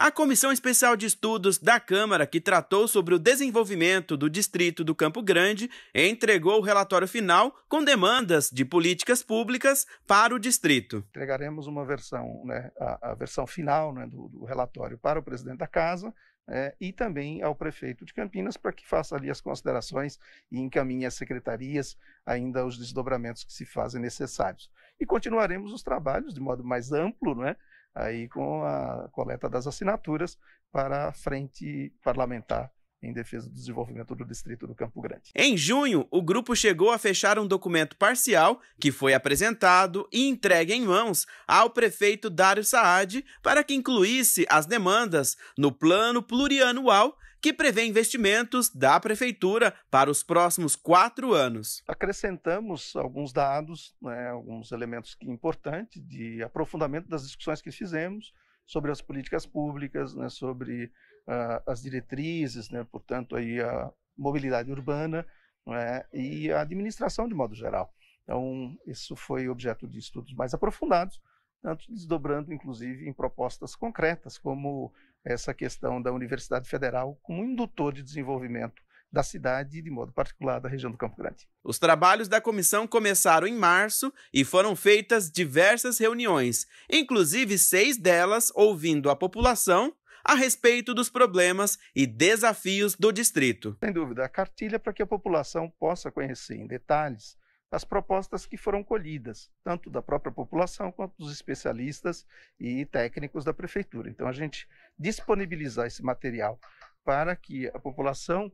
A Comissão Especial de Estudos da Câmara, que tratou sobre o desenvolvimento do Distrito do Campo Grande, entregou o relatório final com demandas de políticas públicas para o Distrito. Entregaremos uma versão, né, a, a, versão final né, do, do, relatório para o presidente da Casa. É, e também ao prefeito de Campinas para que faça ali as considerações e encaminhe as secretarias ainda os desdobramentos que se fazem necessários. E continuaremos os trabalhos de modo mais amplo, não é? aí com a coleta das assinaturas para a frente parlamentar em defesa do desenvolvimento do distrito do Campo Grande. Em junho, o grupo chegou a fechar um documento parcial que foi apresentado e entregue em mãos ao prefeito Dário Saad para que incluísse as demandas no plano plurianual que prevê investimentos da prefeitura para os próximos quatro anos. Acrescentamos alguns dados, né, alguns elementos é importantes de aprofundamento das discussões que fizemos sobre as políticas públicas, né, sobre uh, as diretrizes, né, portanto aí a mobilidade urbana né, e a administração de modo geral. Então isso foi objeto de estudos mais aprofundados, tanto desdobrando inclusive em propostas concretas como essa questão da Universidade Federal como indutor de desenvolvimento da cidade e, de modo particular, da região do Campo Grande. Os trabalhos da comissão começaram em março e foram feitas diversas reuniões, inclusive seis delas ouvindo a população a respeito dos problemas e desafios do distrito. Sem dúvida, a cartilha para que a população possa conhecer em detalhes as propostas que foram colhidas, tanto da própria população quanto dos especialistas e técnicos da prefeitura. Então, a gente disponibilizar esse material para que a população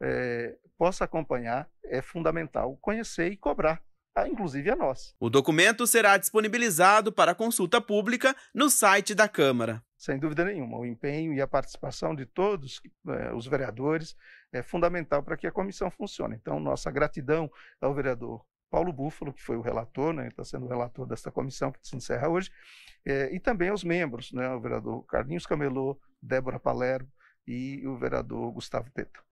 é, possa acompanhar é fundamental conhecer e cobrar, ah, inclusive a nossa. O documento será disponibilizado para consulta pública no site da Câmara. Sem dúvida nenhuma, o empenho e a participação de todos eh, os vereadores é fundamental para que a comissão funcione. Então, nossa gratidão ao vereador Paulo Búfalo, que foi o relator, né, está sendo o relator desta comissão que se encerra hoje, é, e também aos membros, né, o vereador Carlinhos Camelô, Débora Palermo e o vereador Gustavo Teta.